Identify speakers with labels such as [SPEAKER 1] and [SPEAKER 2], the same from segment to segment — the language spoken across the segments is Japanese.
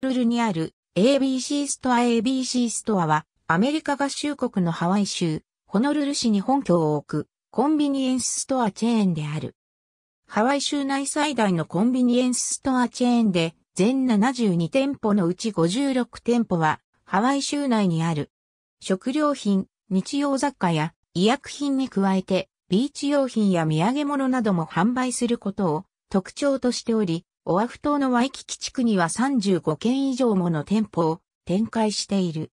[SPEAKER 1] ルルにある ABC ストア ABC ストアはアメリカ合衆国のハワイ州ホノルル市に本拠を置くコンビニエンスストアチェーンである。ハワイ州内最大のコンビニエンスストアチェーンで全72店舗のうち56店舗はハワイ州内にある。食料品、日用雑貨や医薬品に加えてビーチ用品や土産物なども販売することを特徴としており、オアフ島のワイキキ地区には35軒以上もの店舗を展開している。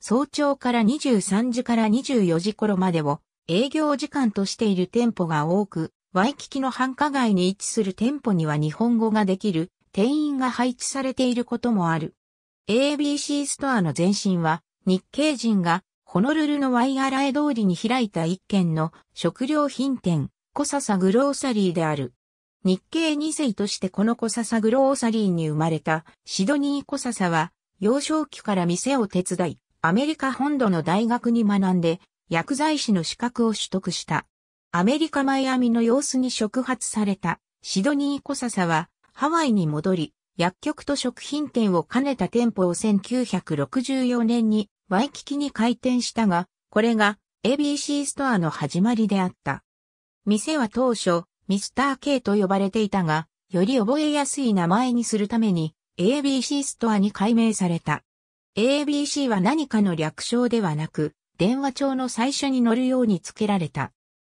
[SPEAKER 1] 早朝から23時から24時頃までを営業時間としている店舗が多く、ワイキキの繁華街に位置する店舗には日本語ができる店員が配置されていることもある。ABC ストアの前身は日系人がホノルルのワイアラエ通りに開いた一軒の食料品店コササグローサリーである。日系二世としてこの小笹グローサリーに生まれたシドニー小笹は幼少期から店を手伝い、アメリカ本土の大学に学んで薬剤師の資格を取得した。アメリカマイアミの様子に触発されたシドニー小笹はハワイに戻り、薬局と食品店を兼ねた店舗を1964年にワイキキに開店したが、これが ABC ストアの始まりであった。店は当初、ミスター K と呼ばれていたが、より覚えやすい名前にするために ABC ストアに改名された。ABC は何かの略称ではなく、電話帳の最初に乗るように付けられた。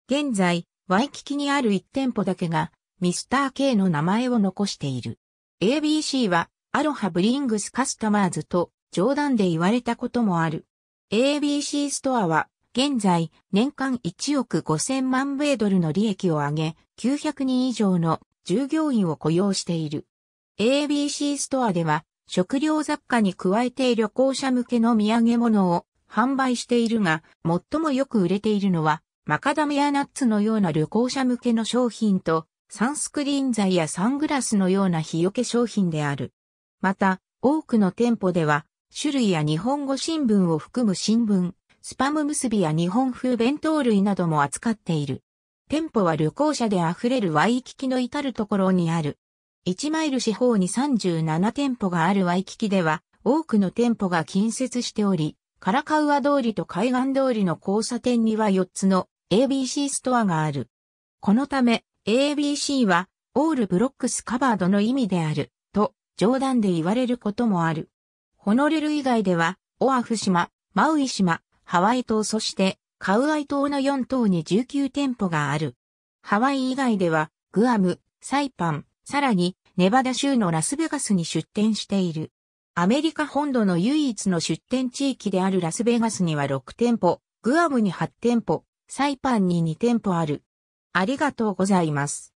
[SPEAKER 1] 現在、ワイキキにある1店舗だけが、ミスター K の名前を残している。ABC は、アロハブリングスカスタマーズと冗談で言われたこともある。ABC ストアは、現在、年間1億5000万米ドルの利益を上げ、900人以上の従業員を雇用している。ABC ストアでは、食料雑貨に加えて旅行者向けの土産物を販売しているが、最もよく売れているのは、マカダミアナッツのような旅行者向けの商品と、サンスクリーン剤やサングラスのような日よけ商品である。また、多くの店舗では、種類や日本語新聞を含む新聞、スパム結びや日本風弁当類なども扱っている。店舗は旅行者で溢れるワイキキの至るところにある。1マイル四方に37店舗があるワイキキでは、多くの店舗が近接しており、カラカウア通りと海岸通りの交差点には4つの ABC ストアがある。このため ABC はオールブロックスカバードの意味であると冗談で言われることもある。ホノルル以外ではオアフ島、マウイ島、ハワイ島そしてカウアイ島の4島に19店舗がある。ハワイ以外ではグアム、サイパン、さらにネバダ州のラスベガスに出店している。アメリカ本土の唯一の出店地域であるラスベガスには6店舗、グアムに8店舗、サイパンに2店舗ある。ありがとうございます。